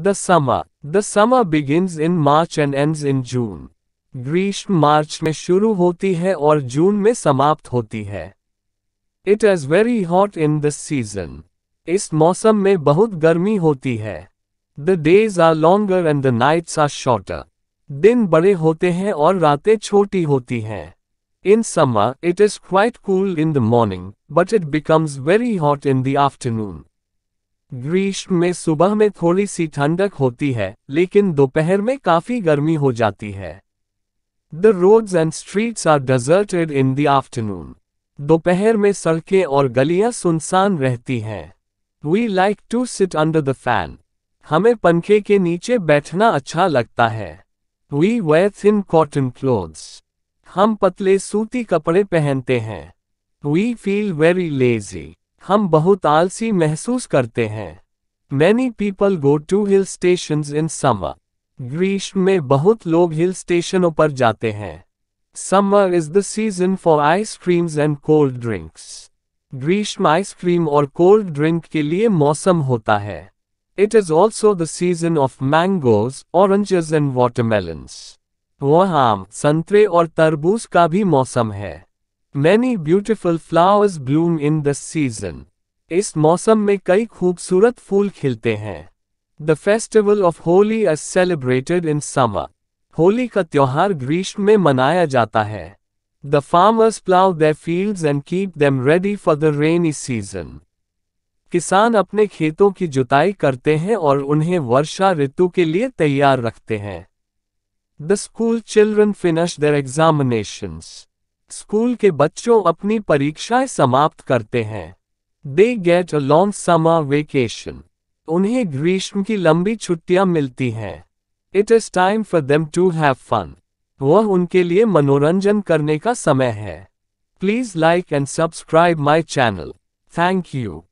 The summer. The summer begins in March and ends in June. ग्रीष्म मार्च में शुरू होती है और जून में समाप्त होती है it is very hot in this season इस मौसम में बहुत गर्मी होती है the days are longer and the nights are shorter दिन बड़े होते हैं और रातें छोटी होती हैं in summer it is quite cool in the morning but it becomes very hot in the afternoon ग्रीष्म में सुबह में थोड़ी सी ठंडक होती है लेकिन दोपहर में काफी गर्मी हो जाती है the roads and streets are deserted in the afternoon दोपहर में सड़कें और गलियां सुनसान रहती हैं we like to sit under the fan हमें पंखे के नीचे बैठना अच्छा लगता है we wear thin cotton clothes हम पतले सूती कपड़े पहनते हैं वी फील वेरी लेजी हम बहुत आलसी महसूस करते हैं many people go to hill station in summer ग्रीष्म में बहुत लोग हिल स्टेशनों पर जाते हैं summer is the season for ice creams and cold drinks ग्रीष्म आइसक्रीम और कोल्ड ड्रिंक के लिए मौसम होता है it is also the season of mangoes oranges and watermelons वह आम संतरे और तरबूज का भी मौसम है Many beautiful flowers bloom in this season. इस मौसम में कई खूबसूरत फूल खिलते हैं the festival of Holi is celebrated in summer Holi का त्यौहार ग्रीष्म में मनाया जाता है the farmers plough the fields and keep them ready for the rainy season किसान अपने खेतों की जुताई करते हैं और उन्हें वर्षा ऋतु के लिए तैयार रखते हैं the school children finish their examinations school के बच्चों अपनी परीक्षाएं समाप्त करते हैं they get a long summer vacation उन्हें ग्रीष्म की लंबी छुट्टियां मिलती हैं it is time for them to have fun वह उनके लिए मनोरंजन करने का समय है please like and subscribe my channel thank you